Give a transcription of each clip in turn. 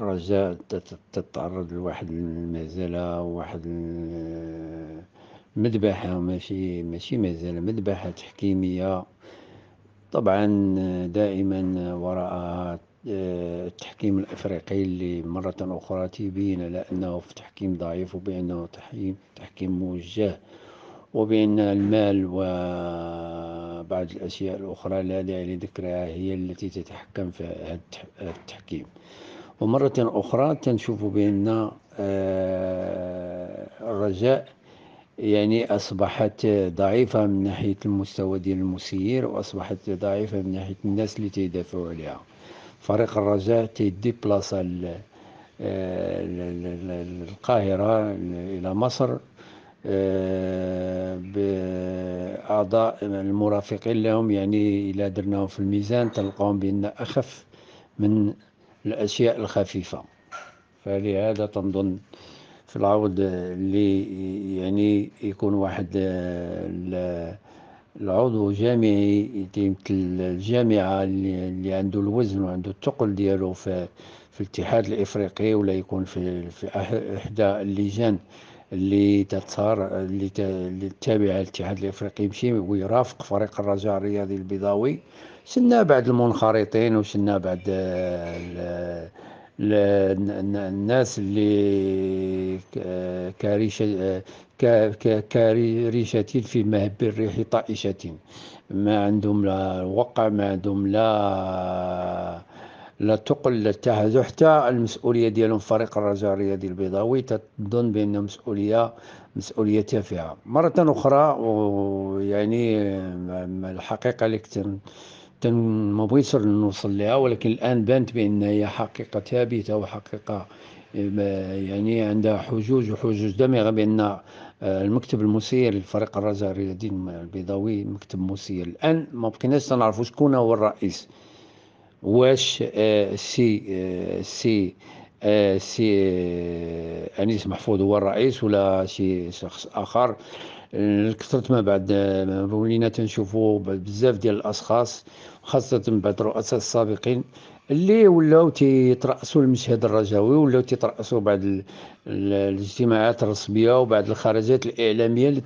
رجاء تتعرض لواحد المزالة واحد مذبحة ماشي ماشي مزالة مذبحة تحكيمية طبعا دائما وراء آه، التحكيم الافريقي اللي مره اخرى تبين على انه في تحكيم ضعيف وبانه تحكيم تحكيم موجه وبان المال وبعض الاشياء الاخرى لا داعي لذكرها هي التي تتحكم في هذا التحكيم ومرة أخرى تنشوف بأن آه، الرجاء يعني أصبحت ضعيفة من ناحية المستوى ديال المسير وأصبحت ضعيفة من ناحية الناس اللي تيدافعوا عليها فريق الرجاء تيدي بلاصة آه، القاهرة إلى مصر آه، بأعضاء المرافقين لهم يعني إلى درناهم في الميزان تلقاهم بأن أخف من الأشياء الخفيفة فلهذا تنظن في العوض اللي يعني يكون واحد العضو جامعي يمثل الجامعة اللي عنده الوزن وعنده الثقل ديالو في, في الاتحاد الإفريقي ولا يكون في, في إحدى اللجان اللي تتصار اللي تتابع للاتحاد الافريقي يمشي ويرافق فريق الرجاء الرياضي البيضاوي سنا بعد المنخرطين وسنا بعد آه، الناس اللي كاريشة كاريشة آه، في مهب الريح طائشة ما عندهم لا وقع ما عندهم لا لا تقل الاتحاد حتى المسؤوليه ديالهم فريق الرجاء الرياضي البيضاوي تظن بان مسؤوليه مسؤوليه تافهه مره اخرى ويعني الحقيقه اللي كنت ما بغيتش نوصل لها ولكن الان بانت بان هي حقيقه ثابته وحقيقه يعني عندها حجوج وحجوج دامغه بان آه، المكتب المسير للفريق الرجاء الرياضي البيضاوي مكتب مسير الان ما بقيناش تنعرفوا شكون هو الرئيس واش آه، سي آه، سي آه، سي انيس محفوظ هو الرئيس ولا شي شخص اخر آه، كثرت ما بعد آه، ولينا تنشوفوا بزاف ديال الاشخاص خاصه بعد الرؤساء السابقين اللي ولاو تيترأسوا المشهد الرجوي ولاو تيترأسوا بعد الاجتماعات الرسميه وبعد الخرجات الاعلاميه اللي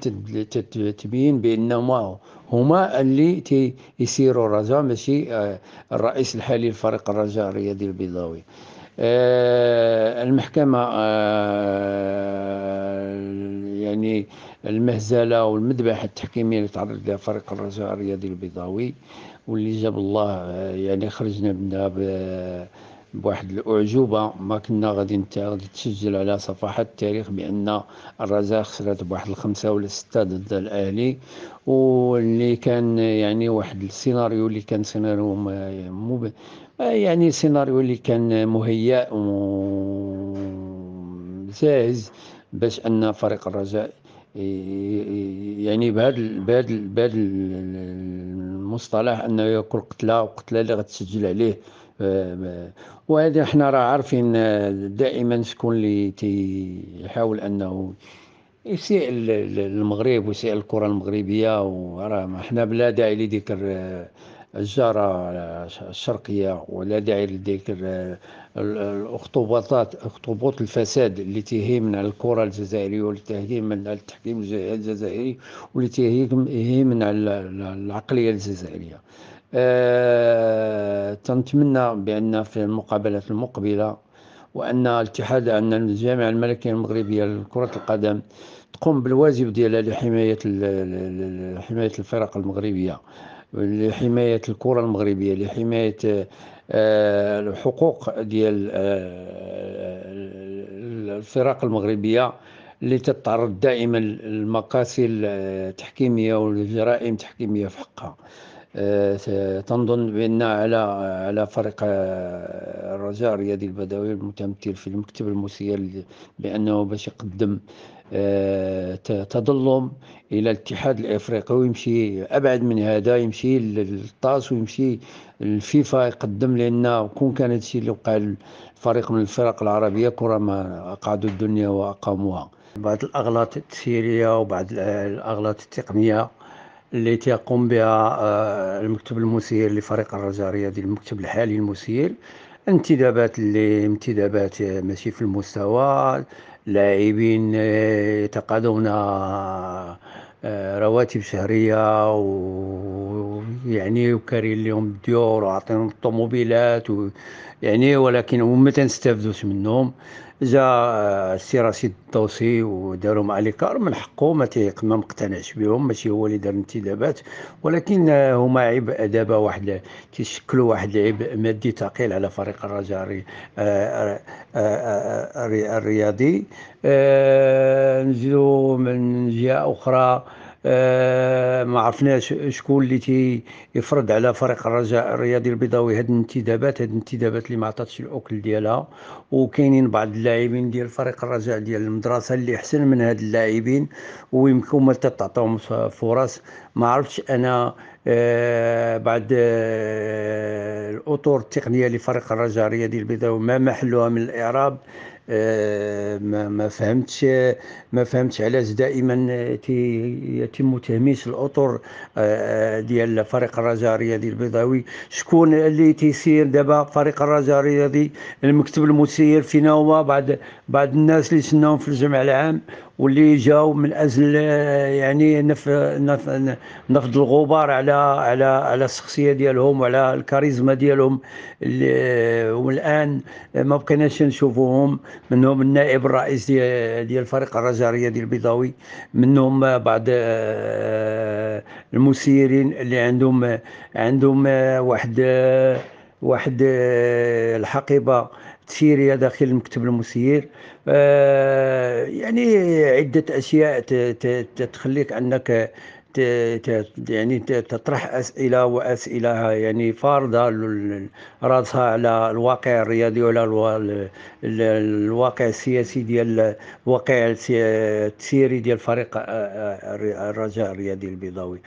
تبين بانهم هما اللي تيسيروا الرجاء ماشي آه، الرئيس الحالي لفريق الرجاء الرياضي البيضاوي المحكمه يعني المهزله والمذبحه التحكيميه اللي تعرض لها فريق الرجاء الرياضي البيضاوي واللي جاب الله يعني خرجنا منها بواحد الاعجوبه ما كنا غادي انت غادي تسجل على صفحات التاريخ بان الرجاء خسرت بواحد الخمسه ولا سته ضد الاهلي واللي كان يعني واحد السيناريو اللي كان سيناريو مب... يعني سيناريو اللي كان مهيأ جاهز باش ان فريق الرجاء يعني بهذا بهذا بهذا المصطلح انه ياكل قتله وقتله اللي غتسجل عليه آه، آه، وهذه حنا راه عارفين آه، دائما شكون اللي تيحاول انه يسيء المغرب ويسيء الكره المغربيه وراه حنا بلا داعي لذكر الجارة الشرقية ولا داعي لذكر الاخطبوطات اخطبوط الفساد اللي تيهيمن على الكرة الجزائرية واللي تهيمن على التحكيم الجزائري واللي تهيمن على العقلية الجزائرية أه تنتمنى بأن في المقابلات المقبلة وأن الاتحاد أن الجامعة الملكية المغربية لكرة القدم تقوم بالواجب ديالها لحماية حماية الفرق المغربية لحمايه الكره المغربيه لحمايه آه، الحقوق ديال آه، الفرق المغربيه اللي تتعرض دائما لمقاسي التحكيميه والجرائم التحكيميه في حقها تنظن بأن على على فريق آه، الرجاء الرياضي البدوي المتمثل في المكتب المسير بأنه باش يقدم آه، تظلم الى الاتحاد الافريقي ويمشي ابعد من هذا يمشي للطاس ويمشي الفيفا يقدم لان كون كان هادشي اللي وقع الفريق من الفرق العربيه كره ما قعدوا الدنيا واقاموها بعض الاغلاط التسييريه وبعض الاغلاط التقنيه التي يقوم بها آه، المكتب المسير لفريق الرجاء الرياضي المكتب الحالي المسير انتدابات اللي انتدابات آه، ماشي في المستوى لاعبين آه، يتقاضون رواتب شهريه ويعني وكارين لهم الديور وعطيهم الطوموبيلات يعني ولكن هما تنستافدوش منهم جا آه، السي رشيد الدوسي مع لي كار من حقه ما ما مقتنعش بهم ماشي هو اللي دار الانتدابات ولكن آه، هما عبء دابا واحد كيشكلوا واحد العبء مادي ثقيل على فريق الرجاء آه، الرياضي نزيدوا من جهه اخرى آه، ما عرفناش شكون اللي تي يفرض على فريق الرجاء الرياضي البيضاوي هاد الانتدابات هاد الانتدابات اللي ما عطاتش الاكل ديالها وكاينين بعض اللاعبين ديال فريق الرجاء ديال المدرسه اللي احسن من هاد اللاعبين ويمكن ما تعطاهم فرص ما عرفتش انا آه بعد آه الاطر التقنيه لفريق الرجاء الرياضي البيضاوي ما محلوها من الاعراب ما ما فهمتش ما فهمتش علاش دائما يتم تهميش الاطر آه، آه، ديال فريق الرجاء الرياضي البيضاوي شكون اللي تيسير دابا فريق الرجاء الرياضي المكتب المسير فينا هو بعض بعض الناس اللي سناهم في الجمع العام واللي جاو من اجل يعني نفض نفض الغبار على على على الشخصيه ديالهم وعلى الكاريزما ديالهم والان ما بقيناش نشوفوهم منهم النائب الرئيس ديال فريق الفريق الرجعيه ديال البيضاوي منهم بعض آه، المسيرين اللي عندهم عندهم آه، واحد آه، واحد الحقيبه سيريا داخل المكتب المسير آه، يعني عدة أشياء تخليك أنك يعني تطرح اسئله واسئله يعني فارضه راسها على الواقع الرياضي وعلى الواقع السياسي ديال الواقع السيري ديال فريق آه، آه، الرجاء الرياضي البيضاوي